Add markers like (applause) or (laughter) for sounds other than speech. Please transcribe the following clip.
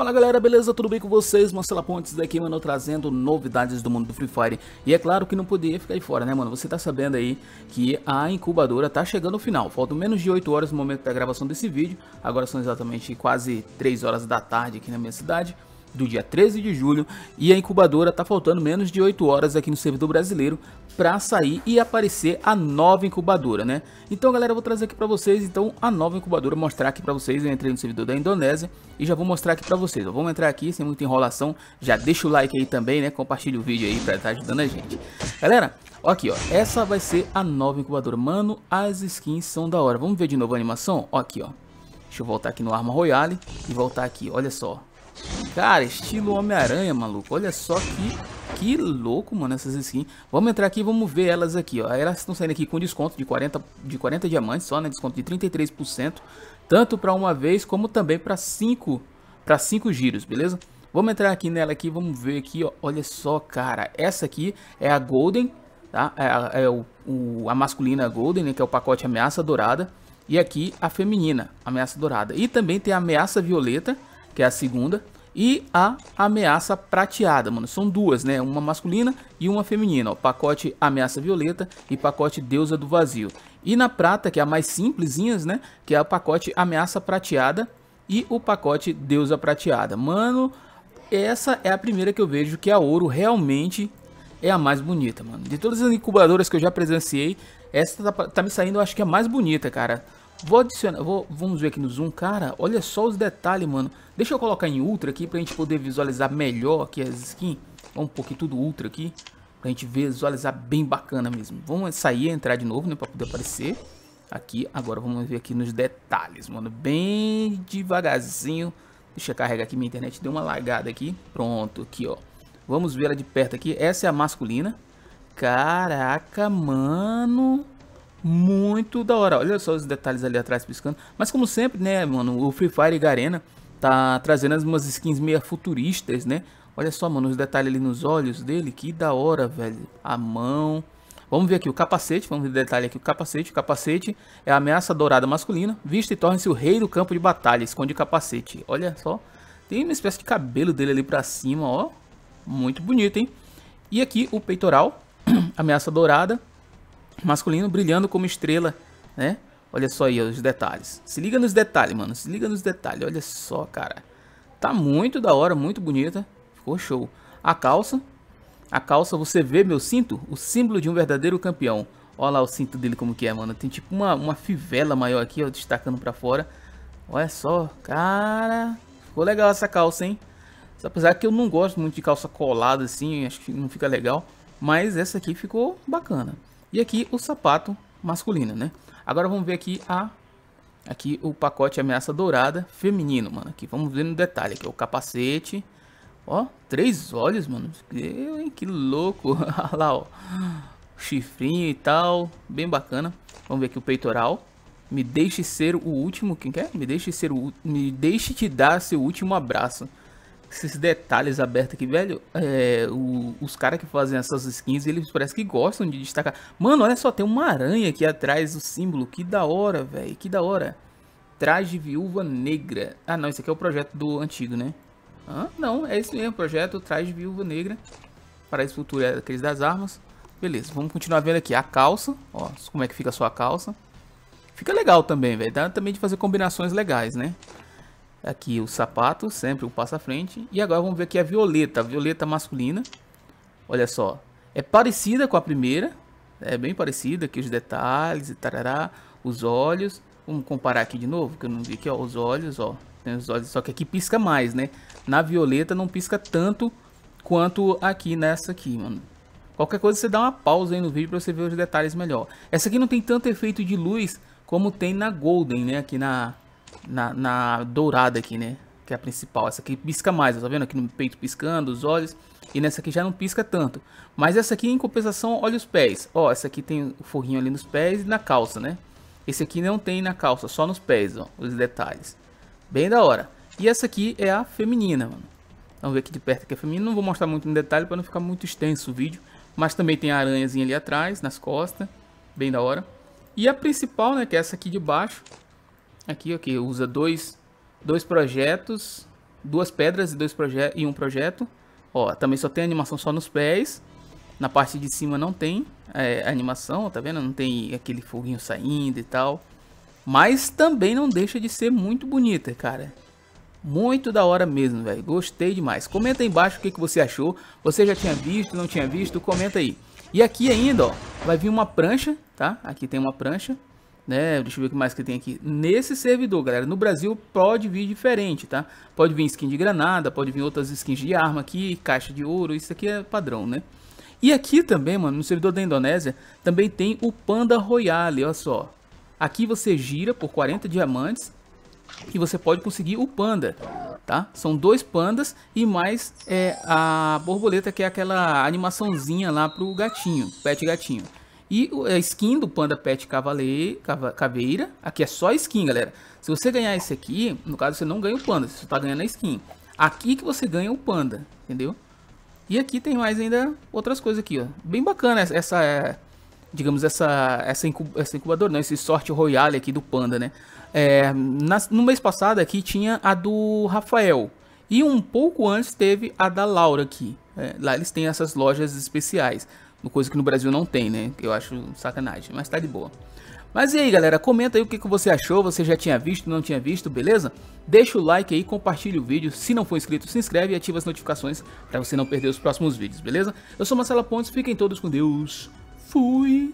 Fala galera, beleza? Tudo bem com vocês? Marcela Pontes daqui, mano, trazendo novidades do mundo do Free Fire. E é claro que não podia ficar aí fora, né, mano? Você tá sabendo aí que a incubadora tá chegando ao final. Faltam menos de 8 horas no momento da gravação desse vídeo. Agora são exatamente quase 3 horas da tarde aqui na minha cidade do dia 13 de julho e a incubadora tá faltando menos de 8 horas aqui no servidor brasileiro para sair e aparecer a nova incubadora, né? Então, galera, eu vou trazer aqui para vocês então a nova incubadora, mostrar aqui para vocês. Eu entrei no servidor da Indonésia e já vou mostrar aqui para vocês. Ó. Vamos entrar aqui sem muita enrolação. Já deixa o like aí também, né? Compartilha o vídeo aí para estar tá ajudando a gente. Galera, ó aqui, ó. Essa vai ser a nova incubadora. Mano, as skins são da hora. Vamos ver de novo a animação? Ó aqui, ó. Deixa eu voltar aqui no Arma Royale e voltar aqui. Olha só. Cara, estilo Homem-Aranha, maluco. Olha só que que louco, mano, essas skins. Vamos entrar aqui, vamos ver elas aqui, ó. Elas estão saindo aqui com desconto de 40, de 40 diamantes só, né? Desconto de 33%, tanto para uma vez como também para 5 para 5 giros, beleza? Vamos entrar aqui nela aqui, vamos ver aqui, ó. Olha só, cara, essa aqui é a Golden, tá? É, a, é o, o, a masculina Golden, né? que é o pacote Ameaça Dourada. E aqui a feminina, Ameaça Dourada. E também tem a Ameaça Violeta, que é a segunda, e a ameaça prateada, mano. São duas, né? Uma masculina e uma feminina, ó. Pacote ameaça violeta e pacote deusa do vazio. E na prata, que é a mais simplesinhas, né? Que é o pacote ameaça prateada e o pacote deusa prateada. Mano, essa é a primeira que eu vejo que a ouro realmente é a mais bonita, mano. De todas as incubadoras que eu já presenciei, essa tá, tá me saindo, eu acho que é a mais bonita, cara. Vou adicionar, vou, vamos ver aqui no zoom, cara, olha só os detalhes, mano. Deixa eu colocar em ultra aqui pra gente poder visualizar melhor aqui as skins. Vamos pôr aqui tudo ultra aqui, pra gente visualizar bem bacana mesmo. Vamos sair e entrar de novo, né, pra poder aparecer. Aqui, agora vamos ver aqui nos detalhes, mano, bem devagarzinho. Deixa eu carregar aqui minha internet, deu uma lagada aqui. Pronto, aqui, ó. Vamos ver ela de perto aqui, essa é a masculina. Caraca, mano muito da hora. Olha só os detalhes ali atrás piscando. Mas como sempre, né, mano, o Free Fire Garena tá trazendo umas skins meio futuristas, né? Olha só, mano, os detalhes ali nos olhos dele, que da hora, velho. A mão. Vamos ver aqui o capacete, vamos ver o detalhe aqui, o capacete. O capacete é a ameaça dourada masculina, vista e torna-se o rei do campo de batalha, esconde capacete. Olha só, tem uma espécie de cabelo dele ali pra cima, ó. Muito bonito, hein? E aqui o peitoral, (clears throat) ameaça dourada, masculino brilhando como estrela, né? Olha só aí os detalhes. Se liga nos detalhes, mano. Se liga nos detalhes. Olha só, cara. Tá muito da hora, muito bonita. Ficou show. A calça. A calça, você vê meu cinto? O símbolo de um verdadeiro campeão. Olha lá o cinto dele como que é, mano. Tem tipo uma, uma fivela maior aqui, ó, destacando pra fora. Olha só, cara. Ficou legal essa calça, hein? Apesar que eu não gosto muito de calça colada assim, acho que não fica legal. Mas essa aqui ficou bacana. E aqui o sapato masculino, né? Agora vamos ver aqui a aqui o pacote ameaça dourada feminino, mano. Aqui vamos ver no detalhe aqui o capacete. Ó, três olhos, mano. Que, que louco. (laughs) lá, ó. Chifrinho e tal, bem bacana. Vamos ver aqui o peitoral. Me deixe ser o último, quem quer? Me deixe ser o me deixe te dar seu último abraço esses detalhes abertos aqui, velho. É, o, os caras que fazem essas skins, eles parece que gostam de destacar. Mano, olha só, tem uma aranha aqui atrás do símbolo. Que da hora, velho. Que da hora. Traje Viúva Negra. Ah, não, esse aqui é o projeto do antigo, né? não, é esse mesmo. Projeto Traje Viúva Negra. Paraíso Futuro é aqueles das armas. Beleza, vamos continuar vendo aqui a calça. Ó, como é que fica a sua calça. Fica legal também, velho. Dá também de fazer combinações legais, né? Aqui o sapato, sempre um passo à frente. E agora vamos ver aqui a violeta, a violeta masculina. Olha só, é parecida com a primeira, é bem parecida aqui os detalhes e tarará, os olhos. Vamos comparar aqui de novo, que eu não vi aqui, ó, os olhos, ó. Tem os olhos, só que aqui pisca mais, né? Na violeta não pisca tanto quanto aqui nessa aqui, mano. Qualquer coisa você dá uma pausa aí no vídeo para você ver os detalhes melhor. Essa aqui não tem tanto efeito de luz como tem na Golden, né? Aqui na, na, na dourada aqui, né? Que é a principal. Essa aqui pisca mais, tá vendo? Aqui no peito piscando, os olhos. E nessa aqui já não pisca tanto. Mas essa aqui, em compensação, olha os pés. Ó, essa aqui tem o forrinho ali nos pés e na calça, né? Esse aqui não tem na calça, só nos pés, ó, os detalhes. Bem da hora. E essa aqui é a feminina, mano. Vamos ver aqui de perto que é feminina. Não vou mostrar muito no detalhe para não ficar muito extenso o vídeo. Mas também tem a aranhazinha ali atrás, nas costas. Bem da hora. E a principal, né, que é essa aqui de baixo, Aqui, que usa dois, dois projetos, duas pedras e, dois projetos e um projeto. Ó, também só tem animação só nos pés. Na parte de cima não tem é, animação, tá vendo? Não tem aquele foguinho saindo e tal. Mas também não deixa de ser muito bonita, cara. Muito da hora mesmo, velho. Gostei demais. Comenta aí embaixo o que, que você achou. Você já tinha visto, não tinha visto? Comenta aí. E aqui ainda, ó, vai vir uma prancha, tá? Aqui tem uma prancha. Né? Deixa eu ver o que mais que tem aqui. Nesse servidor, galera, no Brasil pode vir diferente, tá? Pode vir skin de granada, pode vir outras skins de arma aqui, caixa de ouro, isso aqui é padrão, né? E aqui também, mano, no servidor da Indonésia, também tem o Panda Royale, olha só. Aqui você gira por 40 diamantes e você pode conseguir o panda, tá? São dois pandas e mais é, a borboleta, que é aquela animaçãozinha lá pro gatinho, pet gatinho. E a skin do Panda Pet Cavaleira, Caveira, aqui é só skin, galera. Se você ganhar esse aqui, no caso você não ganha o Panda, você está ganhando a skin. Aqui que você ganha o Panda, entendeu? E aqui tem mais ainda outras coisas aqui, ó. Bem bacana essa, digamos, essa, essa, incubadora, não, né? esse sorte royale aqui do Panda, né? É, na, no mês passado aqui tinha a do Rafael. E um pouco antes teve a da Laura aqui. É, lá eles têm essas lojas especiais. Coisa que no Brasil não tem, né? Eu acho sacanagem, mas tá de boa. Mas e aí, galera? Comenta aí o que, você achou, você já tinha visto, não tinha visto, beleza? Deixa o like aí, compartilha o vídeo. Se não for inscrito, se inscreve e ativa as notificações para você não perder os próximos vídeos, beleza? Eu sou Marcela Pontes, fiquem todos com Deus. Fui!